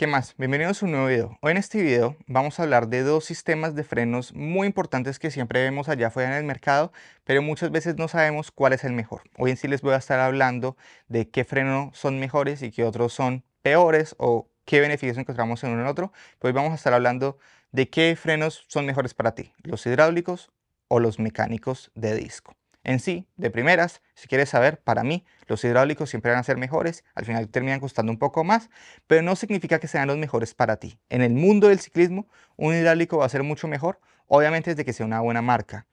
¿Qué más? Bienvenidos a un nuevo video. Hoy en este video vamos a hablar de dos sistemas de frenos muy importantes que siempre vemos allá afuera en el mercado, pero muchas veces no sabemos cuál es el mejor. Hoy en sí les voy a estar hablando de qué frenos son mejores y qué otros son peores o qué beneficios encontramos en uno en otro. Hoy pues vamos a estar hablando de qué frenos son mejores para ti, los hidráulicos o los mecánicos de disco. En sí, de primeras, si quieres saber, para mí los hidráulicos siempre van a ser mejores, al final terminan costando un poco más, pero no significa que sean los mejores para ti. En el mundo del ciclismo, un hidráulico va a ser mucho mejor, obviamente desde que sea una buena marca.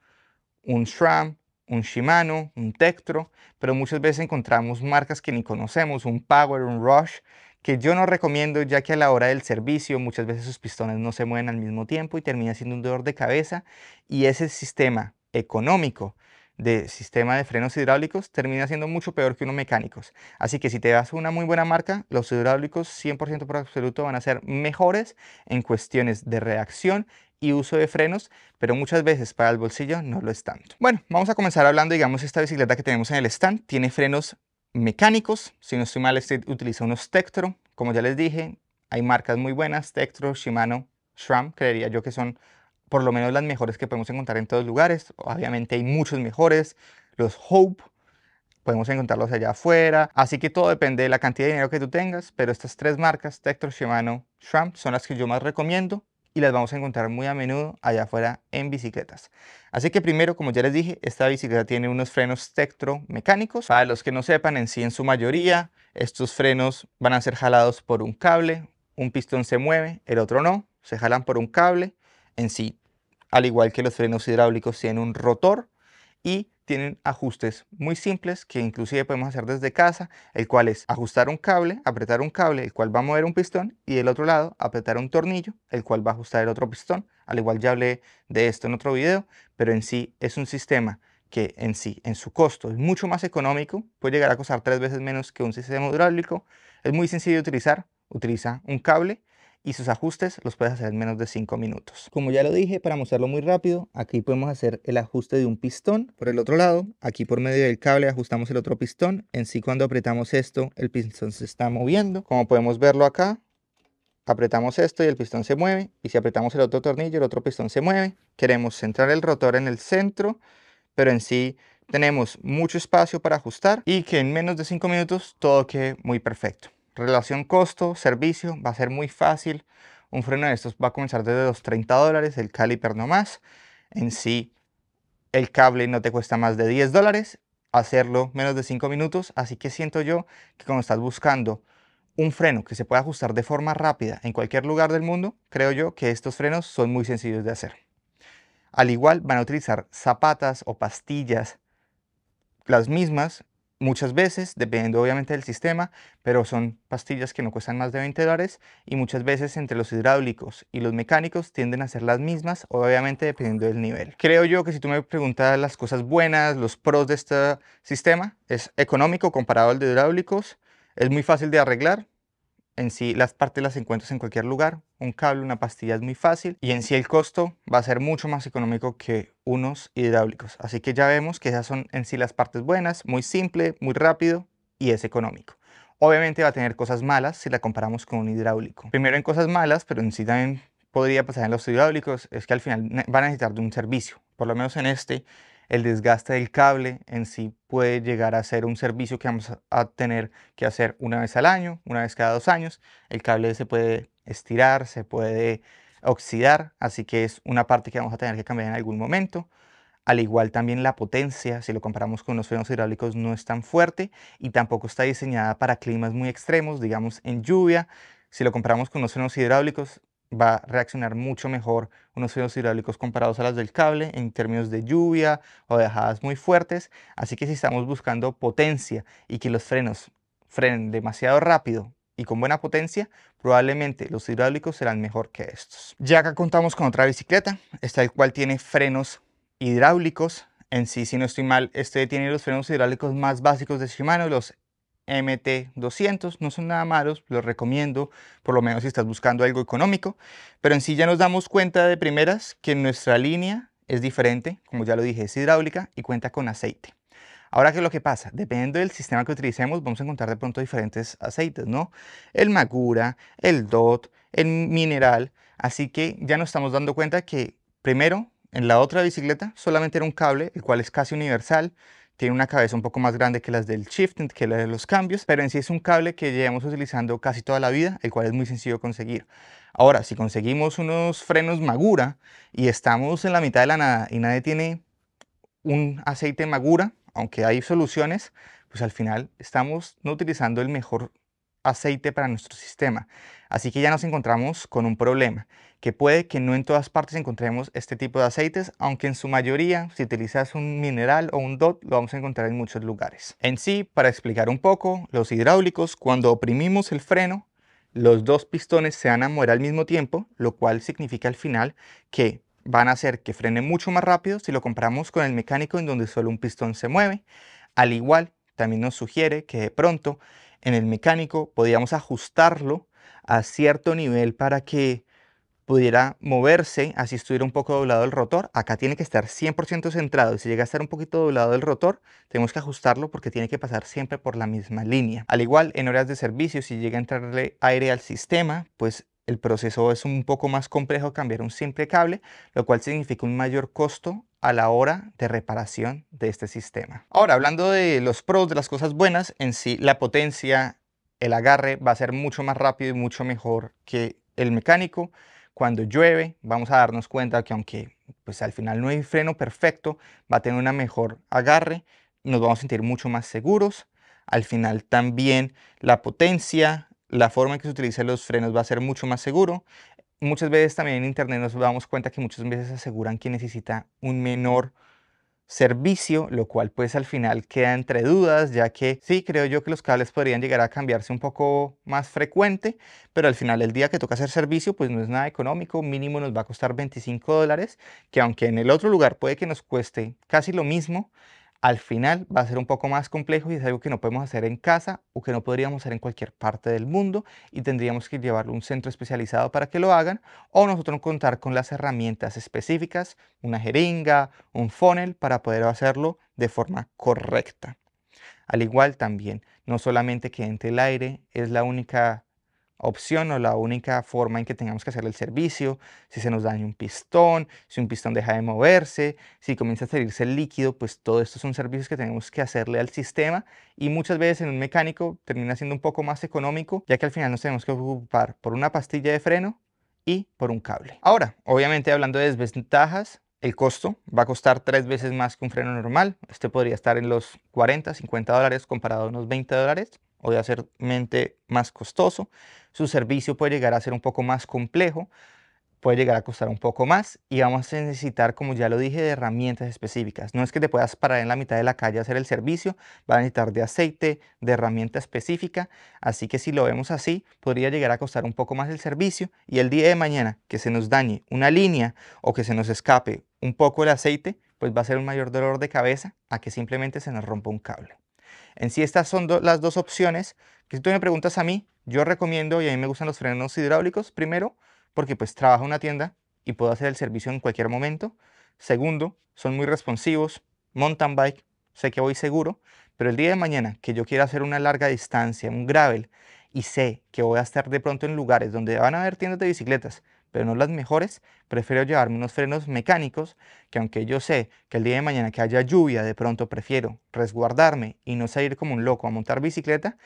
Un SRAM, un Shimano, un Tektro, pero muchas veces encontramos marcas que ni conocemos, un Power, un Rush, que yo no recomiendo ya que a la hora del servicio muchas veces sus pistones no se mueven al mismo tiempo y termina siendo un dolor de cabeza y ese sistema económico de sistema de frenos hidráulicos termina siendo mucho peor que unos mecánicos. Así que si te das una muy buena marca, los hidráulicos 100% por absoluto van a ser mejores en cuestiones de reacción y uso de frenos, pero muchas veces para el bolsillo no lo es tanto. Bueno, vamos a comenzar hablando, digamos, esta bicicleta que tenemos en el stand tiene frenos mecánicos, si no estoy mal, este utiliza unos Tektro, como ya les dije, hay marcas muy buenas, Tektro, Shimano, SRAM, creería yo que son por lo menos las mejores que podemos encontrar en todos lugares. Obviamente hay muchos mejores, los Hope, podemos encontrarlos allá afuera. Así que todo depende de la cantidad de dinero que tú tengas, pero estas tres marcas, Tektro, Shimano, Shram son las que yo más recomiendo y las vamos a encontrar muy a menudo allá afuera en bicicletas. Así que primero, como ya les dije, esta bicicleta tiene unos frenos Tektro mecánicos. Para los que no sepan, en sí en su mayoría, estos frenos van a ser jalados por un cable, un pistón se mueve, el otro no, se jalan por un cable en sí, al igual que los frenos hidráulicos, tienen un rotor y tienen ajustes muy simples que inclusive podemos hacer desde casa, el cual es ajustar un cable, apretar un cable, el cual va a mover un pistón, y del otro lado apretar un tornillo, el cual va a ajustar el otro pistón. Al igual ya hablé de esto en otro video, pero en sí es un sistema que en sí, en su costo, es mucho más económico, puede llegar a costar tres veces menos que un sistema hidráulico, es muy sencillo de utilizar, utiliza un cable, y sus ajustes los puedes hacer en menos de 5 minutos. Como ya lo dije, para mostrarlo muy rápido, aquí podemos hacer el ajuste de un pistón por el otro lado. Aquí por medio del cable ajustamos el otro pistón. En sí, cuando apretamos esto, el pistón se está moviendo. Como podemos verlo acá, apretamos esto y el pistón se mueve. Y si apretamos el otro tornillo, el otro pistón se mueve. Queremos centrar el rotor en el centro, pero en sí tenemos mucho espacio para ajustar y que en menos de 5 minutos todo quede muy perfecto. Relación costo-servicio va a ser muy fácil. Un freno de estos va a comenzar desde los 30 dólares, el caliper no más. En sí, el cable no te cuesta más de 10 dólares, hacerlo menos de 5 minutos, así que siento yo que cuando estás buscando un freno que se pueda ajustar de forma rápida en cualquier lugar del mundo, creo yo que estos frenos son muy sencillos de hacer. Al igual van a utilizar zapatas o pastillas las mismas muchas veces, dependiendo obviamente del sistema, pero son pastillas que no cuestan más de 20 dólares y muchas veces entre los hidráulicos y los mecánicos tienden a ser las mismas, obviamente dependiendo del nivel. Creo yo que si tú me preguntas las cosas buenas, los pros de este sistema, es económico comparado al de hidráulicos, es muy fácil de arreglar, en sí las partes las encuentras en cualquier lugar, un cable, una pastilla es muy fácil y en sí el costo va a ser mucho más económico que unos hidráulicos. Así que ya vemos que esas son en sí las partes buenas, muy simple, muy rápido y es económico. Obviamente va a tener cosas malas si la comparamos con un hidráulico. Primero en cosas malas, pero en sí también podría pasar en los hidráulicos, es que al final van a necesitar de un servicio. Por lo menos en este, el desgaste del cable en sí puede llegar a ser un servicio que vamos a tener que hacer una vez al año, una vez cada dos años. El cable se puede estirar, se puede oxidar, así que es una parte que vamos a tener que cambiar en algún momento. Al igual también la potencia, si lo comparamos con los frenos hidráulicos, no es tan fuerte y tampoco está diseñada para climas muy extremos, digamos en lluvia. Si lo comparamos con los frenos hidráulicos, va a reaccionar mucho mejor unos frenos hidráulicos comparados a las del cable en términos de lluvia o de bajadas muy fuertes. Así que si estamos buscando potencia y que los frenos frenen demasiado rápido y con buena potencia, probablemente los hidráulicos serán mejor que estos. Ya acá contamos con otra bicicleta, esta el cual tiene frenos hidráulicos. En sí, si no estoy mal, este tiene los frenos hidráulicos más básicos de Shimano, los MT200, no son nada malos, los recomiendo, por lo menos si estás buscando algo económico, pero en sí ya nos damos cuenta de primeras que nuestra línea es diferente, como ya lo dije, es hidráulica y cuenta con aceite. Ahora, ¿qué es lo que pasa? Dependiendo del sistema que utilicemos, vamos a encontrar de pronto diferentes aceites, ¿no? El Magura, el DOT, el Mineral. Así que ya nos estamos dando cuenta que, primero, en la otra bicicleta solamente era un cable, el cual es casi universal. Tiene una cabeza un poco más grande que las del shift, que las de los cambios, pero en sí es un cable que llevamos utilizando casi toda la vida, el cual es muy sencillo conseguir. Ahora, si conseguimos unos frenos Magura y estamos en la mitad de la nada y nadie tiene un aceite Magura, aunque hay soluciones, pues al final estamos no utilizando el mejor aceite para nuestro sistema. Así que ya nos encontramos con un problema, que puede que no en todas partes encontremos este tipo de aceites, aunque en su mayoría, si utilizas un mineral o un DOT, lo vamos a encontrar en muchos lugares. En sí, para explicar un poco, los hidráulicos, cuando oprimimos el freno, los dos pistones se van a mover al mismo tiempo, lo cual significa al final que van a hacer que frene mucho más rápido si lo comparamos con el mecánico en donde solo un pistón se mueve. Al igual, también nos sugiere que de pronto en el mecánico podíamos ajustarlo a cierto nivel para que pudiera moverse, así estuviera un poco doblado el rotor. Acá tiene que estar 100% centrado y si llega a estar un poquito doblado el rotor, tenemos que ajustarlo porque tiene que pasar siempre por la misma línea. Al igual, en horas de servicio, si llega a entrarle aire al sistema, pues el proceso es un poco más complejo cambiar un simple cable, lo cual significa un mayor costo a la hora de reparación de este sistema. Ahora, hablando de los pros, de las cosas buenas, en sí la potencia, el agarre va a ser mucho más rápido y mucho mejor que el mecánico. Cuando llueve, vamos a darnos cuenta que aunque pues al final no hay freno perfecto, va a tener una mejor agarre, nos vamos a sentir mucho más seguros. Al final también la potencia, la forma en que se utilizan los frenos va a ser mucho más seguro. Muchas veces también en Internet nos damos cuenta que muchas veces aseguran que necesita un menor servicio, lo cual pues al final queda entre dudas, ya que sí creo yo que los cables podrían llegar a cambiarse un poco más frecuente, pero al final el día que toca hacer servicio pues no es nada económico, mínimo nos va a costar 25 dólares, que aunque en el otro lugar puede que nos cueste casi lo mismo, al final va a ser un poco más complejo y es algo que no podemos hacer en casa o que no podríamos hacer en cualquier parte del mundo y tendríamos que llevarlo a un centro especializado para que lo hagan o nosotros contar con las herramientas específicas, una jeringa, un funnel para poder hacerlo de forma correcta. Al igual también, no solamente que entre el aire es la única opción o la única forma en que tengamos que hacer el servicio, si se nos daña un pistón, si un pistón deja de moverse, si comienza a salirse el líquido, pues todo esto son servicios que tenemos que hacerle al sistema y muchas veces en un mecánico termina siendo un poco más económico, ya que al final nos tenemos que ocupar por una pastilla de freno y por un cable. Ahora, obviamente hablando de desventajas, el costo va a costar tres veces más que un freno normal. Este podría estar en los 40, 50 dólares comparado a unos 20 dólares mente más costoso, su servicio puede llegar a ser un poco más complejo, puede llegar a costar un poco más y vamos a necesitar, como ya lo dije, de herramientas específicas. No es que te puedas parar en la mitad de la calle a hacer el servicio, va a necesitar de aceite, de herramienta específica, así que si lo vemos así, podría llegar a costar un poco más el servicio y el día de mañana que se nos dañe una línea o que se nos escape un poco el aceite, pues va a ser un mayor dolor de cabeza a que simplemente se nos rompa un cable. En sí, estas son las dos opciones que si tú me preguntas a mí, yo recomiendo y a mí me gustan los frenos hidráulicos. Primero, porque pues trabajo en una tienda y puedo hacer el servicio en cualquier momento. Segundo, son muy responsivos. Mountain bike, sé que voy seguro, pero el día de mañana que yo quiera hacer una larga distancia, un gravel, y sé que voy a estar de pronto en lugares donde van a haber tiendas de bicicletas, pero no las mejores, prefiero llevarme unos frenos mecánicos que aunque yo sé que el día de mañana que haya lluvia, de pronto prefiero resguardarme y no salir como un loco a montar bicicleta,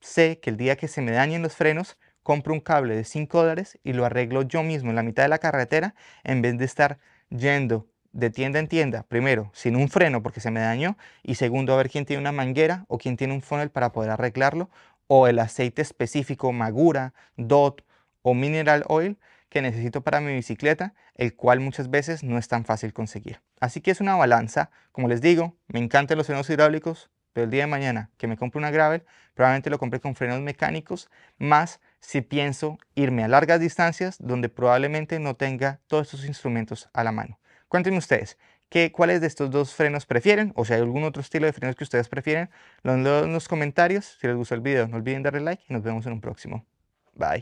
sé que el día que se me dañen los frenos, compro un cable de 5 dólares y lo arreglo yo mismo en la mitad de la carretera en vez de estar yendo de tienda en tienda, primero, sin un freno porque se me dañó, y segundo, a ver quién tiene una manguera o quién tiene un funnel para poder arreglarlo, o el aceite específico Magura, DOT o Mineral Oil que necesito para mi bicicleta, el cual muchas veces no es tan fácil conseguir. Así que es una balanza, como les digo, me encantan los frenos hidráulicos, pero el día de mañana que me compre una gravel, probablemente lo compré con frenos mecánicos, más si pienso irme a largas distancias donde probablemente no tenga todos estos instrumentos a la mano. Cuéntenme ustedes, ¿qué, ¿cuáles de estos dos frenos prefieren? O si hay algún otro estilo de frenos que ustedes prefieren, lo en los comentarios. Si les gustó el video, no olviden darle like y nos vemos en un próximo. Bye.